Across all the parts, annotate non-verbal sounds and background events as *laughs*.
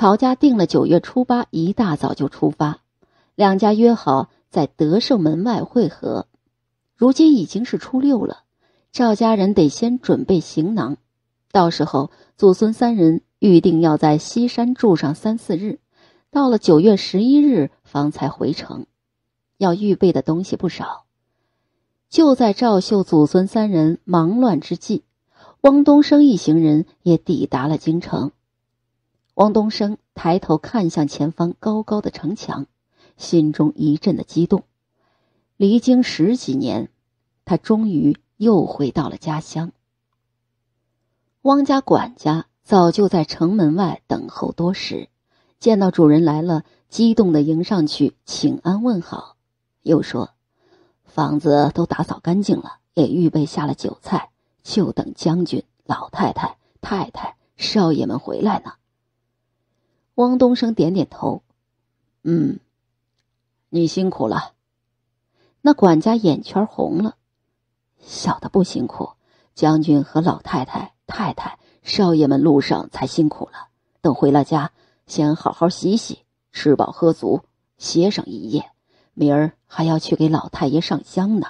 曹家定了九月初八，一大早就出发，两家约好在德胜门外会合。如今已经是初六了，赵家人得先准备行囊。到时候祖孙三人预定要在西山住上三四日，到了九月十一日方才回城，要预备的东西不少。就在赵秀祖孙三人忙乱之际，汪东升一行人也抵达了京城。汪东升抬头看向前方高高的城墙，心中一阵的激动。离京十几年，他终于又回到了家乡。汪家管家早就在城门外等候多时，见到主人来了，激动地迎上去请安问好，又说：“房子都打扫干净了，也预备下了酒菜，就等将军、老太太、太太、少爷们回来呢。”汪东升点点头，嗯，你辛苦了。那管家眼圈红了，小的不辛苦，将军和老太太、太太、少爷们路上才辛苦了。等回了家，先好好洗洗，吃饱喝足，歇上一夜，明儿还要去给老太爷上香呢。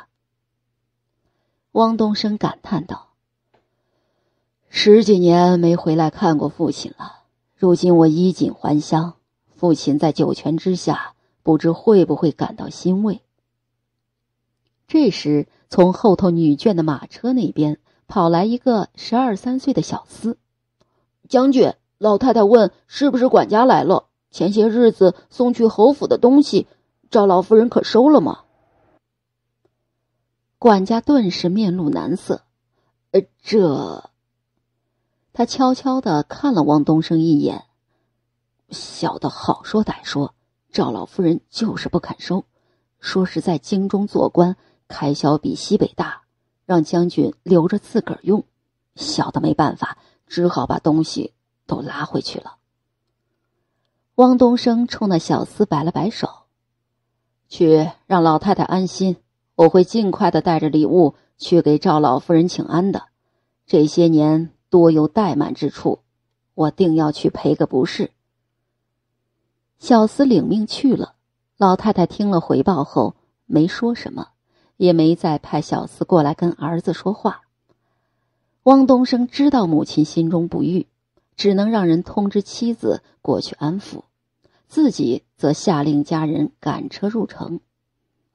汪东升感叹道：“十几年没回来看过父亲了。”如今我衣锦还乡，父亲在九泉之下不知会不会感到欣慰。这时，从后头女眷的马车那边跑来一个十二三岁的小厮，将军老太太问：“是不是管家来了？前些日子送去侯府的东西，赵老夫人可收了吗？”管家顿时面露难色，呃，这。他悄悄的看了汪东升一眼，小的好说歹说，赵老夫人就是不肯收，说是在京中做官，开销比西北大，让将军留着自个儿用。小的没办法，只好把东西都拉回去了。汪东升冲那小厮摆了摆手，去让老太太安心，我会尽快的带着礼物去给赵老夫人请安的。这些年。多有怠慢之处，我定要去赔个不是。小厮领命去了。老太太听了回报后，没说什么，也没再派小厮过来跟儿子说话。汪东升知道母亲心中不悦，只能让人通知妻子过去安抚，自己则下令家人赶车入城。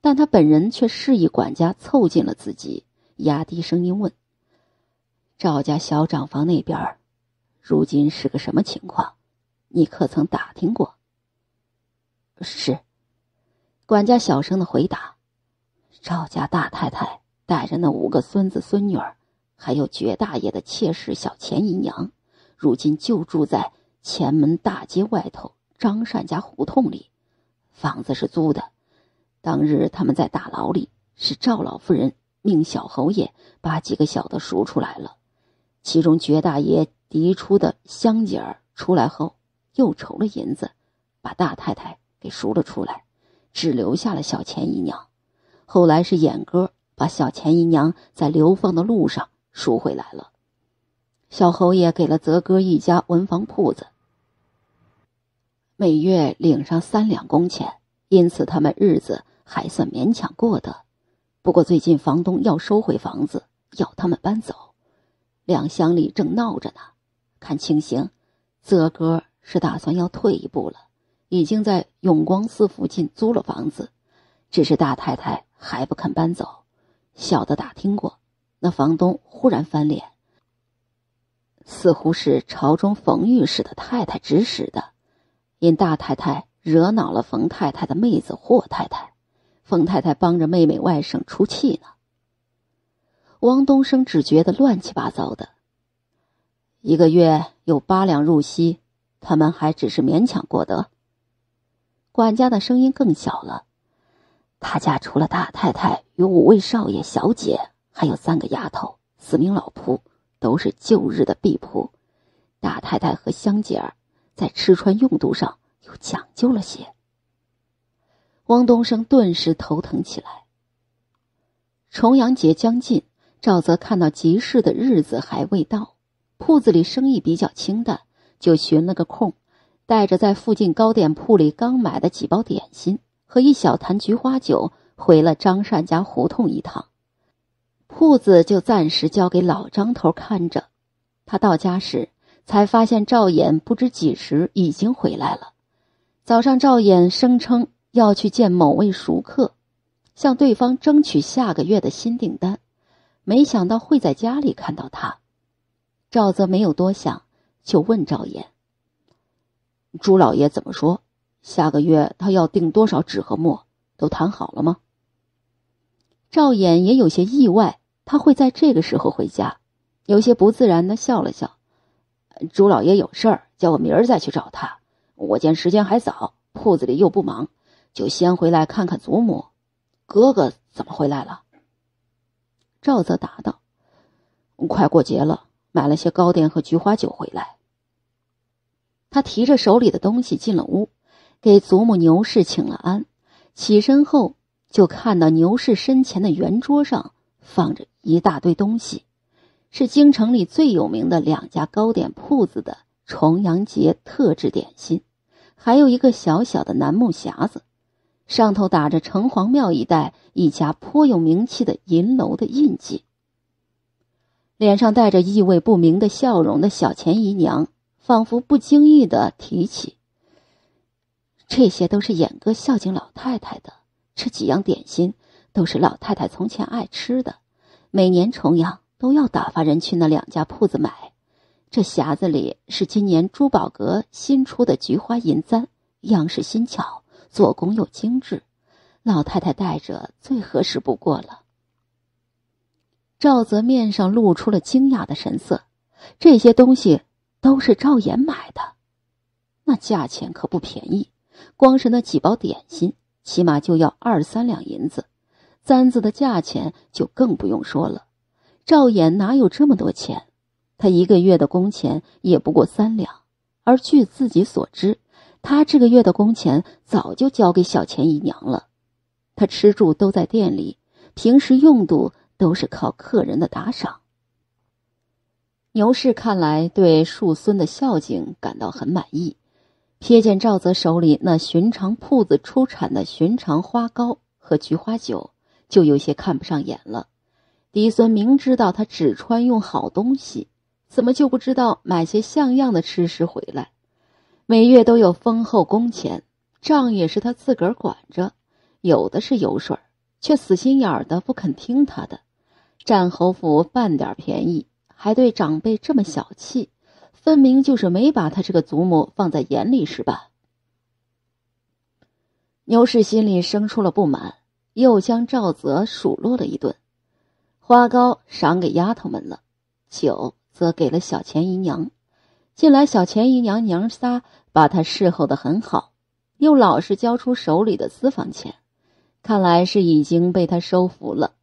但他本人却示意管家凑近了自己，压低声音问。赵家小长房那边，如今是个什么情况？你可曾打听过？是，管家小声的回答。赵家大太太带着那五个孙子孙女儿，还有绝大爷的妾室小钱姨娘，如今就住在前门大街外头张善家胡同里，房子是租的。当日他们在大牢里，是赵老夫人命小侯爷把几个小的赎出来了。其中，觉大爷嫡出的香姐儿出来后，又筹了银子，把大太太给赎了出来，只留下了小钱姨娘。后来是演哥把小钱姨娘在流放的路上赎回来了。小侯爷给了泽哥一家文房铺子，每月领上三两工钱，因此他们日子还算勉强过得。不过最近房东要收回房子，要他们搬走。两乡里正闹着呢，看情形，泽哥是打算要退一步了。已经在永光寺附近租了房子，只是大太太还不肯搬走。小的打听过，那房东忽然翻脸，似乎是朝中冯御史的太太指使的，因大太太惹恼了冯太太的妹子霍太太，冯太太帮着妹妹外甥出气呢。汪东升只觉得乱七八糟的。一个月有八两入息，他们还只是勉强过得。管家的声音更小了。他家除了大太太与五位少爷小姐，还有三个丫头、四名老仆，都是旧日的婢仆。大太太和香姐儿，在吃穿用度上又讲究了些。汪东升顿时头疼起来。重阳节将近。赵泽看到集市的日子还未到，铺子里生意比较清淡，就寻了个空，带着在附近糕点铺里刚买的几包点心和一小坛菊花酒，回了张善家胡同一趟。铺子就暂时交给老张头看着。他到家时，才发现赵衍不知几时已经回来了。早上，赵衍声称要去见某位熟客，向对方争取下个月的新订单。没想到会在家里看到他，赵泽没有多想，就问赵岩：“朱老爷怎么说？下个月他要订多少纸和墨，都谈好了吗？”赵岩也有些意外，他会在这个时候回家，有些不自然的笑了笑：“朱老爷有事儿，叫我明儿再去找他。我见时间还早，铺子里又不忙，就先回来看看祖母。哥哥怎么回来了？”赵泽答道：“快过节了，买了些糕点和菊花酒回来。”他提着手里的东西进了屋，给祖母牛氏请了安。起身后，就看到牛氏身前的圆桌上放着一大堆东西，是京城里最有名的两家糕点铺子的重阳节特制点心，还有一个小小的楠木匣子。上头打着城隍庙一带一家颇有名气的银楼的印记，脸上带着意味不明的笑容的小钱姨娘，仿佛不经意的提起：“这些都是演哥孝敬老太太的，这几样点心都是老太太从前爱吃的，每年重阳都要打发人去那两家铺子买。这匣子里是今年珠宝阁新出的菊花银簪，样式新巧。”做工又精致，老太太戴着最合适不过了。赵泽面上露出了惊讶的神色，这些东西都是赵岩买的，那价钱可不便宜。光是那几包点心，起码就要二三两银子，簪子的价钱就更不用说了。赵岩哪有这么多钱？他一个月的工钱也不过三两，而据自己所知。他这个月的工钱早就交给小钱姨娘了，他吃住都在店里，平时用度都是靠客人的打赏。牛氏看来对树孙的孝敬感到很满意，瞥见赵泽手里那寻常铺子出产的寻常花糕和菊花酒，就有些看不上眼了。嫡孙明知道他只穿用好东西，怎么就不知道买些像样的吃食回来？每月都有丰厚工钱，账也是他自个儿管着，有的是油水却死心眼儿的不肯听他的，占侯府半点便宜，还对长辈这么小气，分明就是没把他这个祖母放在眼里，是吧？牛氏心里生出了不满，又将赵泽数落了一顿，花糕赏给丫头们了，酒则给了小钱姨娘。近来，小钱姨娘娘仨把她侍候的很好，又老是交出手里的私房钱，看来是已经被她收服了。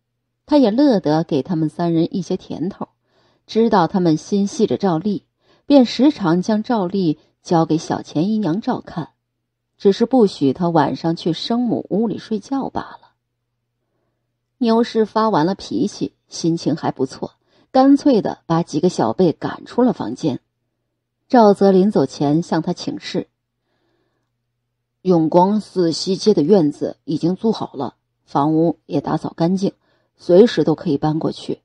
他也乐得给他们三人一些甜头，知道他们心系着赵吏，便时常将赵吏交给小钱姨娘照看，只是不许他晚上去生母屋里睡觉罢了。牛氏发完了脾气，心情还不错，干脆的把几个小辈赶出了房间。赵泽临走前向他请示：“永光寺西街的院子已经租好了，房屋也打扫干净，随时都可以搬过去。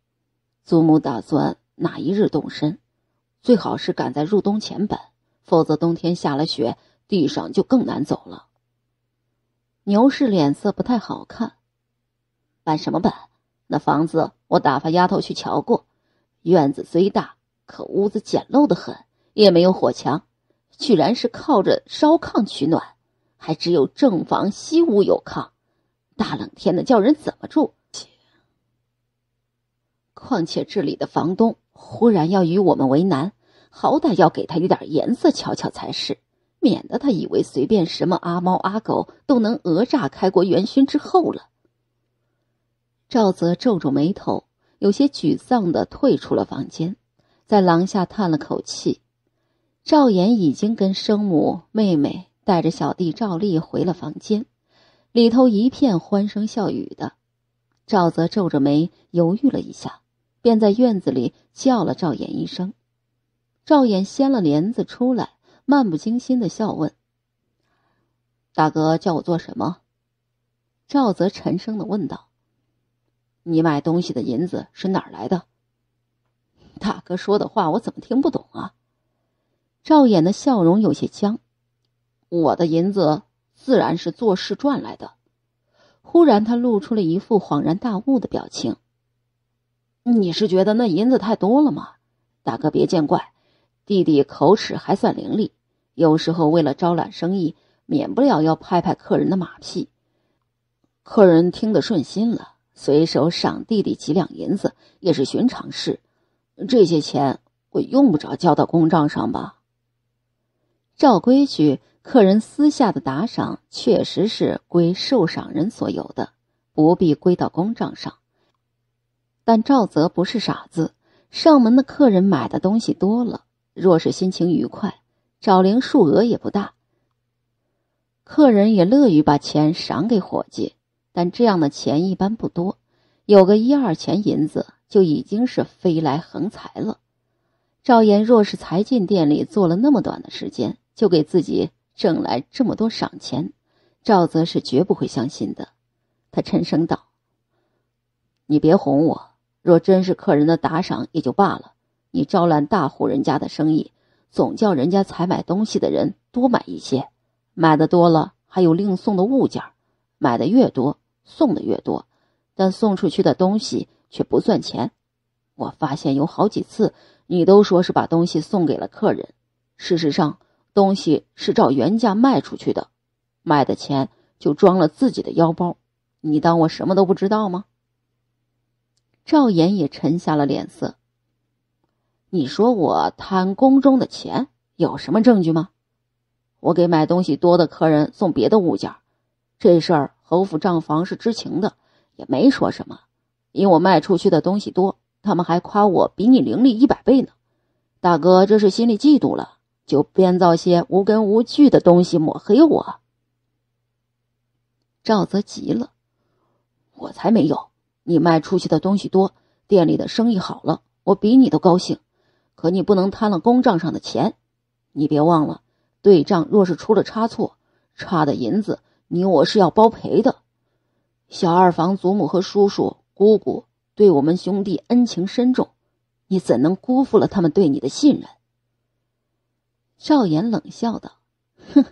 祖母打算哪一日动身？最好是赶在入冬前搬，否则冬天下了雪，地上就更难走了。”牛氏脸色不太好看：“搬什么搬？那房子我打发丫头去瞧过，院子虽大，可屋子简陋的很。”也没有火墙，居然是靠着烧炕取暖，还只有正房西屋有炕，大冷天的叫人怎么住？况且这里的房东忽然要与我们为难，好歹要给他一点颜色瞧瞧才是，免得他以为随便什么阿猫阿狗都能讹诈开国元勋之后了。赵泽皱皱眉头，有些沮丧的退出了房间，在廊下叹了口气。赵岩已经跟生母、妹妹带着小弟赵丽回了房间，里头一片欢声笑语的。赵泽皱着眉犹豫了一下，便在院子里叫了赵岩一声。赵岩掀了帘子出来，漫不经心的笑问：“大哥叫我做什么？”赵泽沉声的问道：“你买东西的银子是哪儿来的？”大哥说的话我怎么听不懂啊？赵衍的笑容有些僵，我的银子自然是做事赚来的。忽然，他露出了一副恍然大悟的表情：“你是觉得那银子太多了吗？”大哥别见怪，弟弟口齿还算伶俐，有时候为了招揽生意，免不了要拍拍客人的马屁。客人听得顺心了，随手赏弟弟几两银子也是寻常事。这些钱我用不着交到公账上吧？照规矩，客人私下的打赏确实是归受赏人所有的，不必归到公账上。但赵泽不是傻子，上门的客人买的东西多了，若是心情愉快，找零数额也不大。客人也乐于把钱赏给伙计，但这样的钱一般不多，有个一二钱银子就已经是飞来横财了。赵岩若是才进店里做了那么短的时间。就给自己挣来这么多赏钱，赵泽是绝不会相信的。他沉声道：“你别哄我。若真是客人的打赏也就罢了，你招揽大户人家的生意，总叫人家采买东西的人多买一些，买的多了还有另送的物件买的越多送的越多，但送出去的东西却不算钱。我发现有好几次你都说是把东西送给了客人，事实上。”东西是照原价卖出去的，卖的钱就装了自己的腰包。你当我什么都不知道吗？赵岩也沉下了脸色。你说我贪宫中的钱，有什么证据吗？我给买东西多的客人送别的物件，这事儿侯府账房是知情的，也没说什么。因我卖出去的东西多，他们还夸我比你伶俐一百倍呢。大哥，这是心里嫉妒了。就编造些无根无据的东西抹黑我，赵泽急了，我才没有！你卖出去的东西多，店里的生意好了，我比你都高兴。可你不能贪了公账上的钱，你别忘了，对账若是出了差错，差的银子你我是要包赔的。小二房祖母和叔叔姑姑对我们兄弟恩情深重，你怎能辜负了他们对你的信任？赵岩冷笑道：“哼，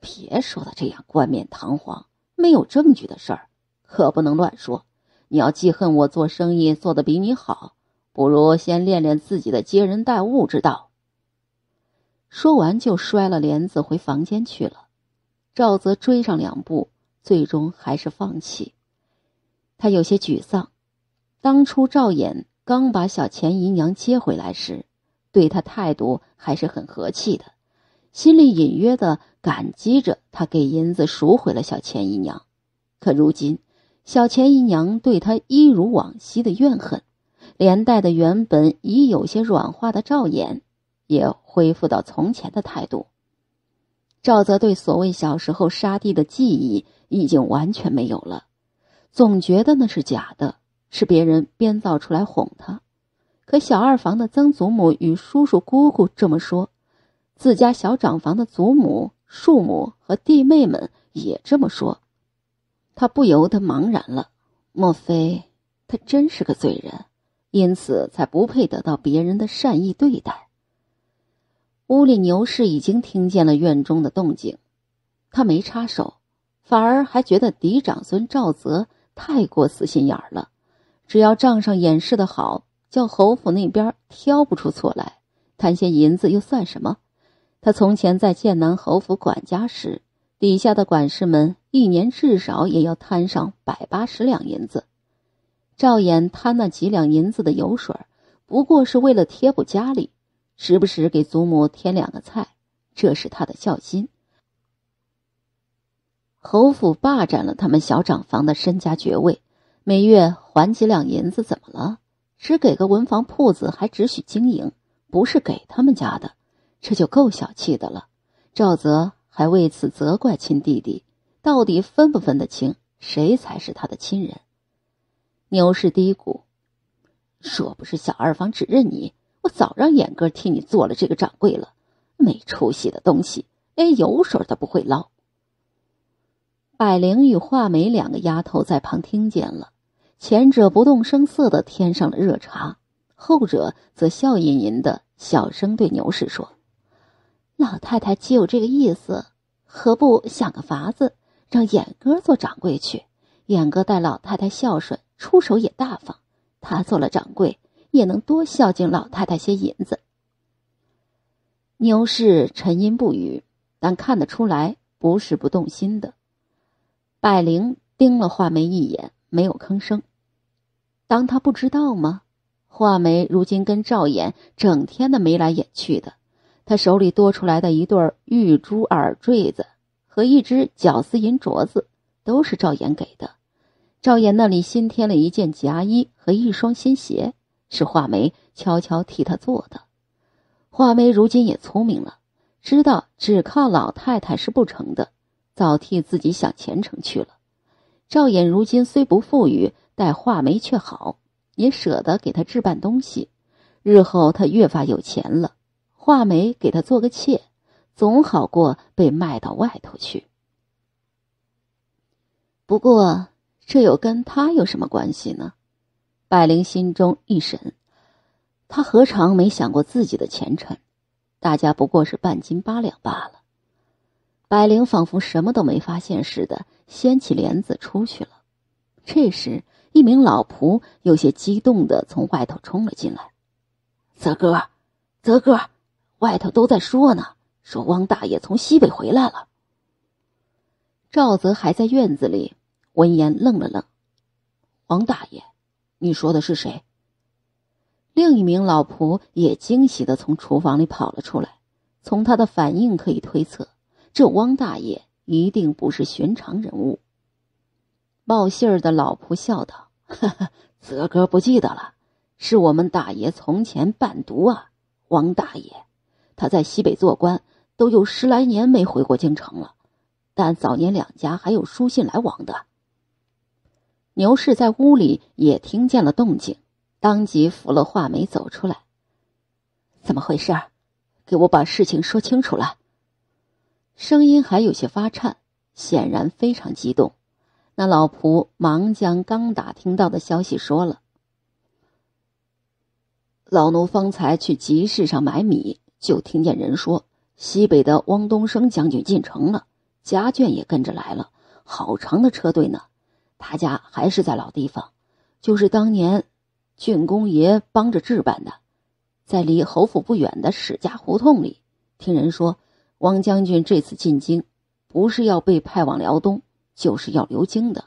别说的这样冠冕堂皇，没有证据的事儿，可不能乱说。你要记恨我做生意做得比你好，不如先练练自己的接人待物之道。”说完，就摔了帘子回房间去了。赵泽追上两步，最终还是放弃。他有些沮丧，当初赵衍刚把小钱姨娘接回来时。对他态度还是很和气的，心里隐约的感激着他给银子赎回了小钱姨娘。可如今，小钱姨娘对他一如往昔的怨恨，连带的原本已有些软化的赵衍也恢复到从前的态度。赵泽对所谓小时候杀弟的记忆已经完全没有了，总觉得那是假的，是别人编造出来哄他。可小二房的曾祖母与叔叔姑姑这么说，自家小长房的祖母、庶母和弟妹们也这么说，他不由得茫然了。莫非他真是个罪人，因此才不配得到别人的善意对待？屋里牛氏已经听见了院中的动静，他没插手，反而还觉得嫡长孙赵泽太过死心眼了，只要账上掩饰的好。叫侯府那边挑不出错来，贪些银子又算什么？他从前在剑南侯府管家时，底下的管事们一年至少也要贪上百八十两银子。赵衍贪那几两银子的油水，不过是为了贴补家里，时不时给祖母添两个菜，这是他的孝心。侯府霸占了他们小长房的身家爵位，每月还几两银子，怎么了？只给个文房铺子，还只许经营，不是给他们家的，这就够小气的了。赵泽还为此责怪亲弟弟，到底分不分得清谁才是他的亲人？牛市低谷，若不是小二房指认你，我早让眼哥替你做了这个掌柜了。没出息的东西，连油水都不会捞。百灵与画眉两个丫头在旁听见了。前者不动声色的添上了热茶，后者则笑吟吟的小声对牛氏说：“老太太既有这个意思，何不想个法子，让眼哥做掌柜去？眼哥待老太太孝顺，出手也大方，他做了掌柜，也能多孝敬老太太些银子。”牛氏沉吟不语，但看得出来不是不动心的。百灵盯了画眉一眼，没有吭声。当他不知道吗？画眉如今跟赵岩整天的眉来眼去的，他手里多出来的一对玉珠耳坠子和一只绞丝银镯子，都是赵岩给的。赵岩那里新添了一件夹衣和一双新鞋，是画眉悄悄替他做的。画眉如今也聪明了，知道只靠老太太是不成的，早替自己想前程去了。赵岩如今虽不富裕。待画眉却好，也舍得给他置办东西。日后他越发有钱了，画眉给他做个妾，总好过被卖到外头去。不过，这又跟他有什么关系呢？百灵心中一审，他何尝没想过自己的前程？大家不过是半斤八两罢了。百灵仿佛什么都没发现似的，掀起帘子出去了。这时。一名老仆有些激动的从外头冲了进来：“泽哥，泽哥，外头都在说呢，说汪大爷从西北回来了。”赵泽还在院子里，闻言愣了愣：“汪大爷，你说的是谁？”另一名老仆也惊喜的从厨房里跑了出来，从他的反应可以推测，这汪大爷一定不是寻常人物。报信儿的老仆笑道：“泽 *laughs* 哥不记得了，是我们大爷从前伴读啊，王大爷。他在西北做官，都有十来年没回过京城了。但早年两家还有书信来往的。”牛氏在屋里也听见了动静，当即扶了画眉走出来。“怎么回事？给我把事情说清楚了。”声音还有些发颤，显然非常激动。那老仆忙将刚打听到的消息说了。老奴方才去集市上买米，就听见人说，西北的汪东升将军进城了，家眷也跟着来了，好长的车队呢。他家还是在老地方，就是当年郡公爷帮着置办的，在离侯府不远的史家胡同里。听人说，汪将军这次进京，不是要被派往辽东。就是要留京的，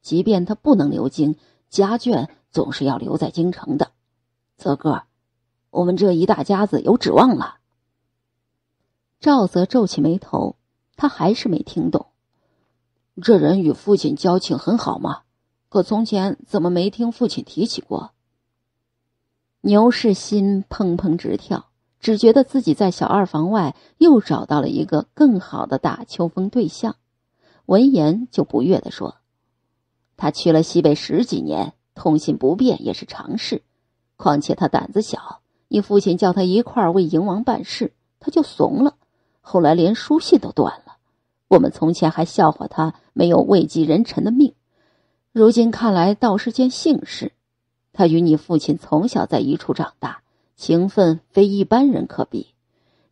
即便他不能留京，家眷总是要留在京城的。泽哥，我们这一大家子有指望了。赵泽皱起眉头，他还是没听懂。这人与父亲交情很好吗？可从前怎么没听父亲提起过？牛氏心砰砰直跳，只觉得自己在小二房外又找到了一个更好的打秋风对象。闻言就不悦地说：“他去了西北十几年，通信不便也是常事。况且他胆子小，你父亲叫他一块为营王办事，他就怂了。后来连书信都断了。我们从前还笑话他没有位极人臣的命，如今看来倒是件幸事。他与你父亲从小在一处长大，情分非一般人可比。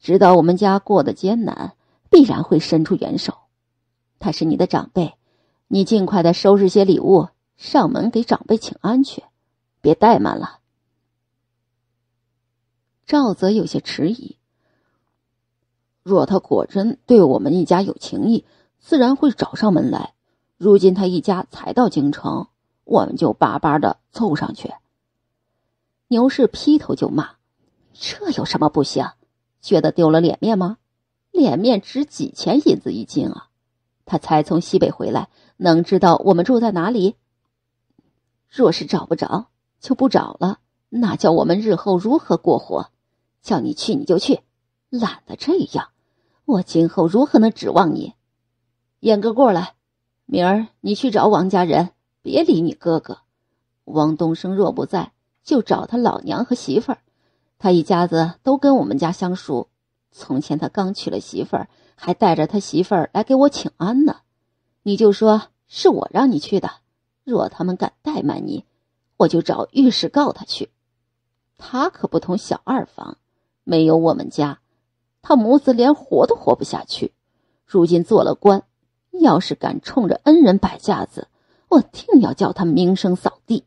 知道我们家过得艰难，必然会伸出援手。”他是你的长辈，你尽快的收拾些礼物，上门给长辈请安去，别怠慢了。赵泽有些迟疑。若他果真对我们一家有情谊，自然会找上门来。如今他一家才到京城，我们就巴巴的凑上去。牛氏劈头就骂：“这有什么不行？觉得丢了脸面吗？脸面值几钱银子一斤啊？”他才从西北回来，能知道我们住在哪里？若是找不着，就不找了，那叫我们日后如何过活？叫你去你就去，懒得这样。我今后如何能指望你？演哥过来，明儿你去找王家人，别理你哥哥。王东升若不在，就找他老娘和媳妇儿。他一家子都跟我们家相熟。从前他刚娶了媳妇儿。还带着他媳妇儿来给我请安呢，你就说是我让你去的。若他们敢怠慢你，我就找御史告他去。他可不同小二房，没有我们家，他母子连活都活不下去。如今做了官，要是敢冲着恩人摆架子，我定要叫他名声扫地。